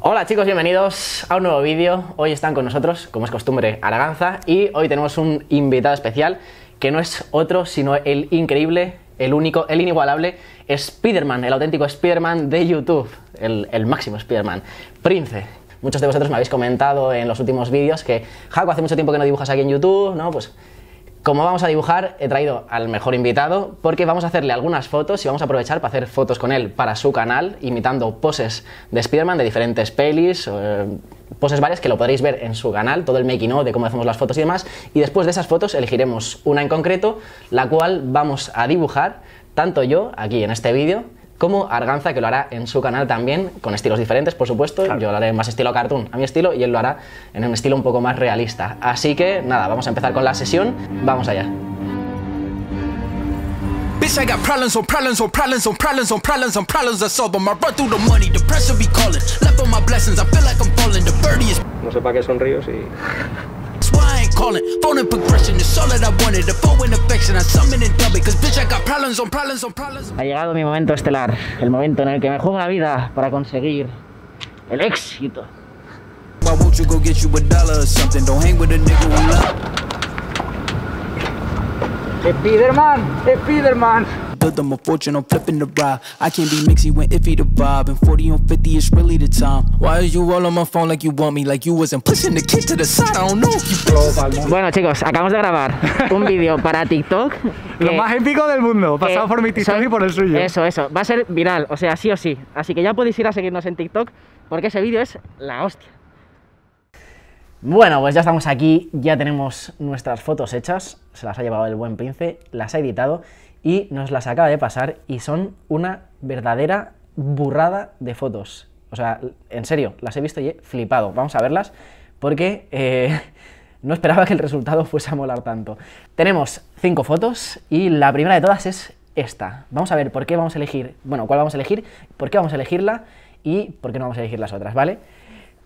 Hola chicos, bienvenidos a un nuevo vídeo. Hoy están con nosotros, como es costumbre, Araganza y hoy tenemos un invitado especial que no es otro sino el increíble, el único, el inigualable Spider-Man, el auténtico Spider-Man de YouTube, el, máximo Spider-Man, Prince. Muchos de vosotros me habéis comentado en los últimos vídeos que, Jaco, hace mucho tiempo que no dibujas aquí en YouTube, ¿no? Pues como vamos a dibujar, he traído al mejor invitado porque vamos a hacerle algunas fotos y vamos a aprovechar para hacer fotos con él para su canal, imitando poses de spider de diferentes pelis, eh, poses varias que lo podréis ver en su canal, todo el making of de cómo hacemos las fotos y demás. Y después de esas fotos elegiremos una en concreto, la cual vamos a dibujar tanto yo aquí en este vídeo como Arganza, que lo hará en su canal también, con estilos diferentes, por supuesto. Yo lo haré más estilo cartoon, a mi estilo, y él lo hará en un estilo un poco más realista. Así que nada, vamos a empezar con la sesión. Vamos allá. No sé para qué sonrío y ha llegado mi momento estelar, el momento en el que me juego la vida para conseguir el éxito. Why won't you bueno, chicos, acabamos de grabar un vídeo para TikTok. Lo más épico del mundo, pasado por mi TikTok y por el suyo. Eso, eso. Va a ser viral, o sea, sí o sí. Así que ya podéis ir a seguirnos en TikTok, porque ese vídeo es la hostia. Bueno, pues ya estamos aquí, ya tenemos nuestras fotos hechas, se las ha llevado el buen Pince, las ha editado y nos las acaba de pasar y son una verdadera burrada de fotos. O sea, en serio, las he visto y he flipado. Vamos a verlas porque eh, no esperaba que el resultado fuese a molar tanto. Tenemos cinco fotos y la primera de todas es esta. Vamos a ver por qué vamos a elegir, bueno, cuál vamos a elegir, por qué vamos a elegirla y por qué no vamos a elegir las otras, ¿vale?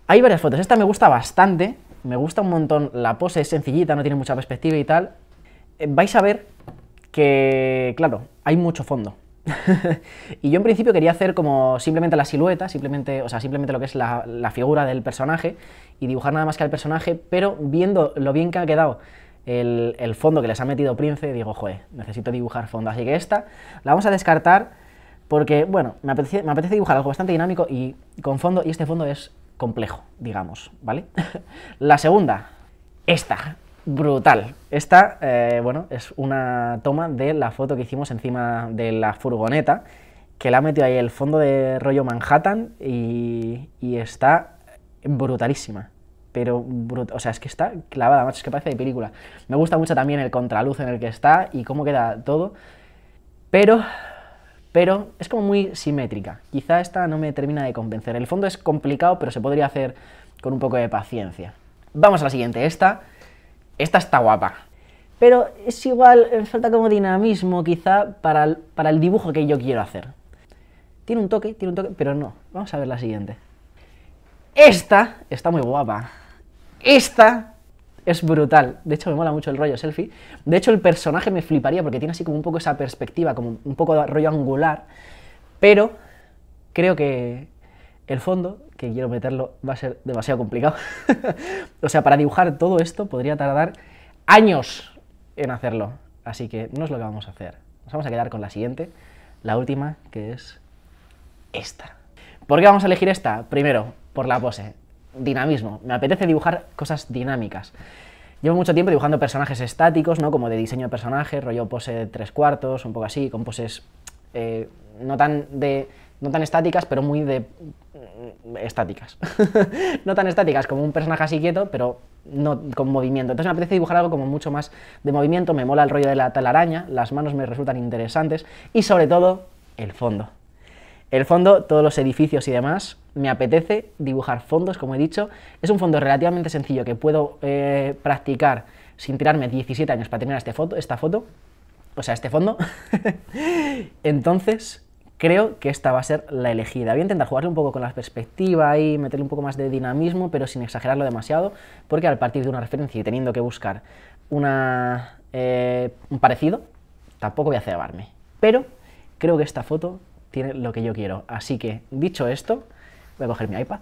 Hay varias fotos. Esta me gusta bastante, me gusta un montón. La pose es sencillita, no tiene mucha perspectiva y tal. Eh, vais a ver que, claro, hay mucho fondo. y yo en principio quería hacer como simplemente la silueta, simplemente, o sea, simplemente lo que es la, figura del personaje y dibujar nada más que al personaje, pero viendo lo bien que ha quedado el, fondo que les ha metido Prince, digo, joder, necesito dibujar fondo. Así que esta la vamos a descartar porque, bueno, me apetece, me apetece dibujar algo bastante dinámico y con fondo, y este fondo es complejo, digamos, ¿vale? la segunda, esta brutal. Esta, eh, bueno, es una toma de la foto que hicimos encima de la furgoneta, que la ha metido ahí el fondo de rollo Manhattan y, está brutalísima. Pero, o sea, es que está clavada, macho, es que parece de película. Me gusta mucho también el contraluz en el que está y cómo queda todo. Pero, pero es como muy simétrica. Quizá esta no me termina de convencer. El fondo es complicado, pero se podría hacer con un poco de paciencia. Vamos a la siguiente. Esta esta está guapa. Pero es igual, eh, falta como dinamismo quizá para el, para el dibujo que yo quiero hacer. Tiene un toque, tiene un toque, pero no. Vamos a ver la siguiente. Esta está muy guapa. Esta es brutal. De hecho, me mola mucho el rollo selfie. De hecho, el personaje me fliparía porque tiene así como un poco esa perspectiva, como un poco de rollo angular. Pero creo que el fondo que quiero meterlo va a ser demasiado complicado. o sea, para dibujar todo esto podría tardar años en hacerlo. Así que no es lo que vamos a hacer. Nos vamos a quedar con la siguiente, la última, que es esta. ¿Por qué vamos a elegir esta? Primero, por la pose. Dinamismo. Me apetece dibujar cosas dinámicas. Llevo mucho tiempo dibujando personajes estáticos, ¿no? Como de diseño de personaje, rollo pose de tres cuartos, un poco así, con poses eh, no tan de no tan estáticas, pero muy de mm, estáticas. no tan estáticas como un personaje así quieto, pero no con movimiento. Entonces me apetece dibujar algo como mucho más de movimiento, me mola el rollo de la talaraña. las manos me resultan interesantes y sobre todo el fondo. El fondo, todos los edificios y demás, me apetece dibujar fondos, como he dicho. Es un fondo relativamente sencillo que puedo eh, practicar sin tirarme 17 años para terminar este foto, esta foto, o sea, este fondo. Entonces, creo que esta va a ser la elegida. Voy a intentar jugarle un poco con la perspectiva y meterle un poco más de dinamismo, pero sin exagerarlo demasiado, porque al partir de una referencia y teniendo que buscar una, eh, un parecido, tampoco voy a cebarme. Pero creo que esta foto tiene lo que yo quiero. Así que, dicho esto, voy a coger mi iPad.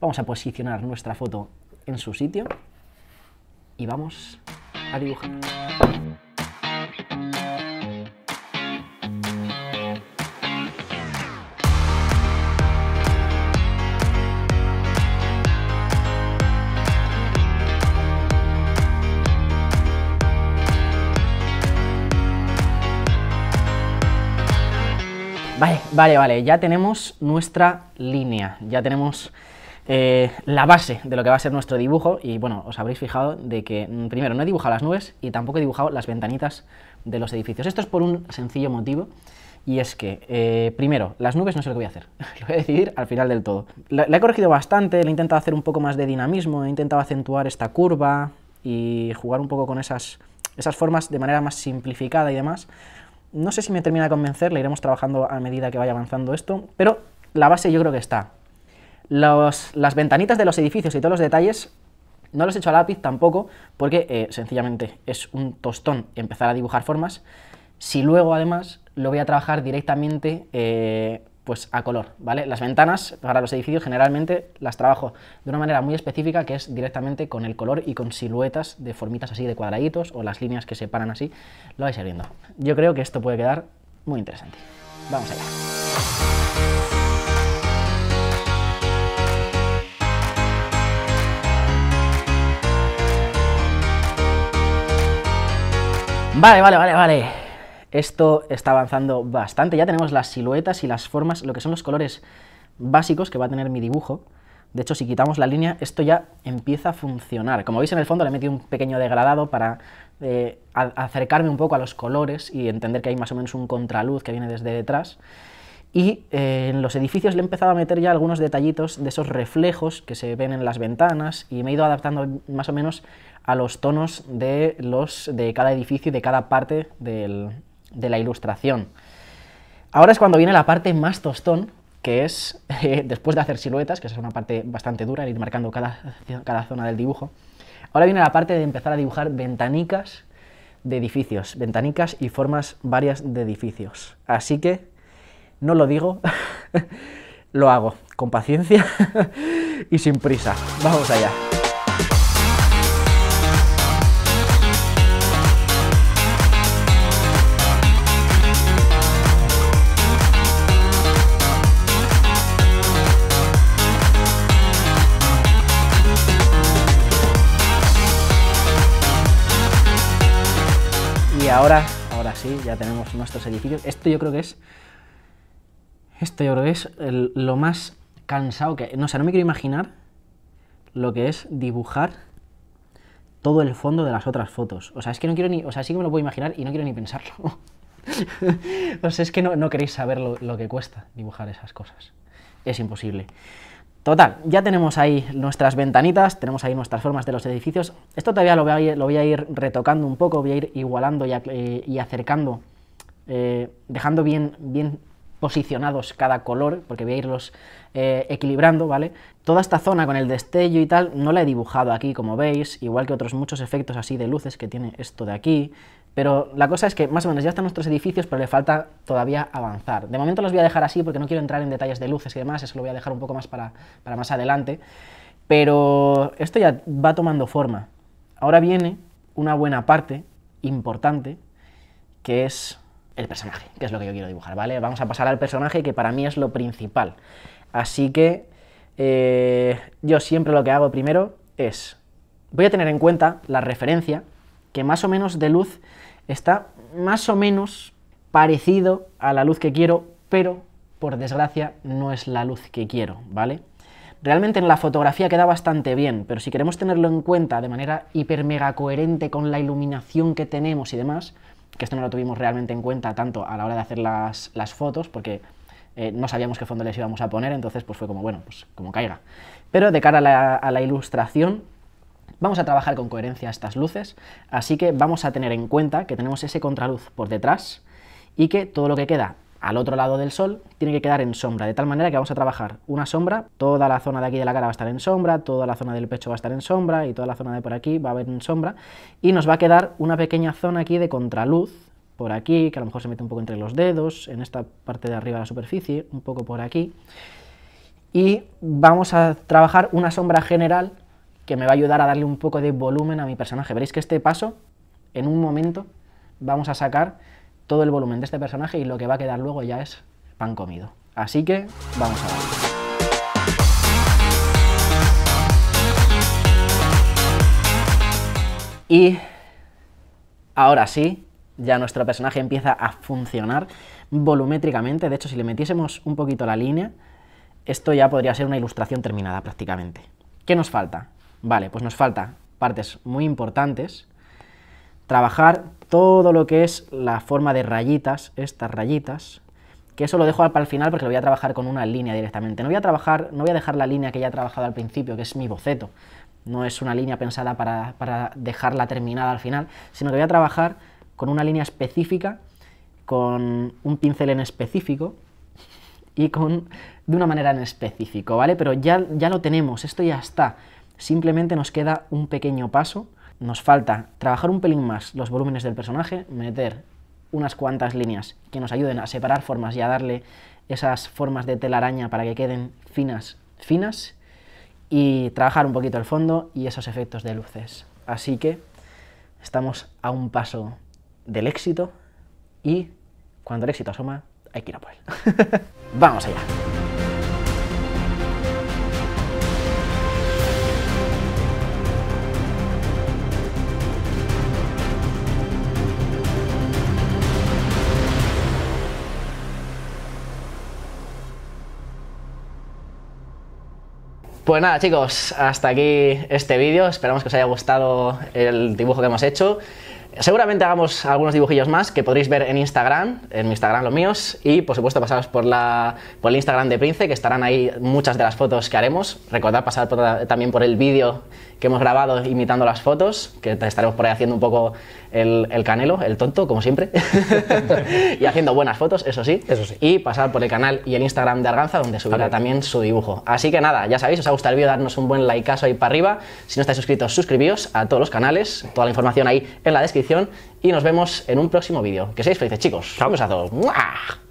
Vamos a posicionar nuestra foto en su sitio y vamos a dibujar. Vale, vale, vale, ya tenemos nuestra línea, ya tenemos eh, la base de lo que va a ser nuestro dibujo y bueno, os habréis fijado de que mm, primero no he dibujado las nubes y tampoco he dibujado las ventanitas de los edificios. Esto es por un sencillo motivo y es que, eh, primero, las nubes no sé lo que voy a hacer, lo voy a decidir al final del todo. La, he corregido bastante, le he intentado hacer un poco más de dinamismo, he intentado acentuar esta curva y jugar un poco con esas esas formas de manera más simplificada y demás, no sé si me termina de convencer, le iremos trabajando a medida que vaya avanzando esto, pero la base yo creo que está. las ventanitas de los edificios y todos los detalles no los he hecho a lápiz tampoco, porque eh, sencillamente es un tostón empezar a dibujar formas. Si luego además lo voy a trabajar directamente eh, pues a color, ¿vale? Las ventanas para los edificios generalmente las trabajo de una manera muy específica que es directamente con el color y con siluetas de formitas así de cuadraditos o las líneas que separan así, lo vais a viendo. Yo creo que esto puede quedar muy interesante. Vamos allá. Vale, vale, vale, vale. Esto está avanzando bastante. Ya tenemos las siluetas y las formas, lo que son los colores básicos que va a tener mi dibujo. De hecho, si quitamos la línea, esto ya empieza a funcionar. Como veis en el fondo le he metido un pequeño degradado para eh, acercarme un poco a los colores y entender que hay más o menos un contraluz que viene desde detrás. Y eh, en los edificios le he empezado a meter ya algunos detallitos de esos reflejos que se ven en las ventanas y me he ido adaptando más o menos a los tonos de, los, de cada edificio y de cada parte del, de la ilustración. Ahora es cuando viene la parte más tostón, que es eh, después de hacer siluetas, que es una parte bastante dura, ir marcando cada, cada zona del dibujo. Ahora viene la parte de empezar a dibujar ventanicas de edificios, ventanicas y formas varias de edificios. Así que no lo digo, lo hago con paciencia y sin prisa. Vamos allá. ahora, ahora sí, ya tenemos nuestros edificios. Esto yo creo que es... Esto yo creo que es lo más cansado que... No o sé, no me quiero imaginar lo que es dibujar todo el fondo de las otras fotos. O sea, es que no quiero ni... O sea, sí que me lo puedo imaginar y no quiero ni pensarlo. o sea, es que no, queréis saber lo que cuesta dibujar esas cosas. Es imposible. Total, ya tenemos ahí nuestras ventanitas, tenemos ahí nuestras formas de los edificios. Esto todavía lo voy a ir, lo retocando un poco, voy a ir igualando y, eh, acercando, eh, dejando bien, bien posicionados cada color, porque voy a irlos eh, equilibrando, ¿vale? Toda esta zona con el destello y tal no la he dibujado aquí, como veis, igual que otros muchos efectos así de luces que tiene esto de aquí, pero la cosa es que más o menos ya están nuestros edificios, pero le falta todavía avanzar. De momento los voy a dejar así porque no quiero entrar en detalles de luces y demás, eso lo voy a dejar un poco más para, para más adelante, pero esto ya va tomando forma. Ahora viene una buena parte importante, que es el personaje, que es lo que yo quiero dibujar, ¿vale? Vamos a pasar al personaje que para mí es lo principal. Así que eh, yo siempre lo que hago primero es, voy a tener en cuenta la referencia, que más o menos de luz está más o menos parecido a la luz que quiero, pero por desgracia no es la luz que quiero, ¿vale? Realmente en la fotografía queda bastante bien, pero si queremos tenerlo en cuenta de manera hiper mega coherente con la iluminación que tenemos y demás, que esto no lo tuvimos realmente en cuenta tanto a la hora de hacer las, fotos, porque eh, no sabíamos qué fondo les íbamos a poner, entonces pues fue como, bueno, pues como caiga. Pero de cara a la ilustración, vamos a trabajar con coherencia estas luces, así que vamos a tener en cuenta que tenemos ese contraluz por detrás y que todo lo que queda al otro lado del sol, tiene que quedar en sombra, de tal manera que vamos a trabajar una sombra, toda la zona de aquí de la cara va a estar en sombra, toda la zona del pecho va a estar en sombra y toda la zona de por aquí va a haber en sombra, y nos va a quedar una pequeña zona aquí de contraluz, por aquí, que a lo mejor se mete un poco entre los dedos, en esta parte de arriba de la superficie, un poco por aquí, y vamos a trabajar una sombra general que me va a ayudar a darle un poco de volumen a mi personaje. Veréis que este paso, en un momento, vamos a sacar todo el volumen de este personaje y lo que va a quedar luego ya es pan comido. Así que vamos a ver. Y ahora sí, ya nuestro personaje empieza a funcionar volumétricamente. De hecho, si le metiésemos un poquito la línea, esto ya podría ser una ilustración terminada prácticamente. ¿Qué nos falta? Vale, pues nos falta partes muy importantes trabajar todo lo que es la forma de rayitas, estas rayitas, que eso lo dejo para el final porque lo voy a trabajar con una línea directamente. No voy a trabajar, no voy a dejar la línea que ya he trabajado al principio, que es mi boceto. No es una línea pensada para, para dejarla terminada al final, sino que voy a trabajar con una línea específica, con un pincel en específico y con de una manera en específico, ¿vale? Pero ya, ya lo tenemos, esto ya está. Simplemente nos queda un pequeño paso nos falta trabajar un pelín más los volúmenes del personaje, meter unas cuantas líneas que nos ayuden a separar formas y a darle esas formas de telaraña para que queden finas, finas, y trabajar un poquito el fondo y esos efectos de luces. Así que estamos a un paso del éxito y cuando el éxito asoma hay que ir a por él. Vamos allá. Pues nada chicos, hasta aquí este vídeo, esperamos que os haya gustado el dibujo que hemos hecho Seguramente hagamos algunos dibujillos más que podréis ver en Instagram, en mi Instagram los míos, y por supuesto pasaros por, la, por el Instagram de Prince, que estarán ahí muchas de las fotos que haremos. Recordad pasar también por el vídeo que hemos grabado imitando las fotos, que estaremos por ahí haciendo un poco el, el canelo, el tonto, como siempre, y haciendo buenas fotos, eso sí. Eso sí. Y pasar por el canal y el Instagram de Arganza, donde subirá también su dibujo. Así que nada, ya sabéis, os ha gustado el vídeo, darnos un buen caso ahí para arriba. Si no estáis suscritos, suscribíos a todos los canales, toda la información ahí en la descripción y nos vemos en un próximo vídeo. Que seáis felices, chicos. Un a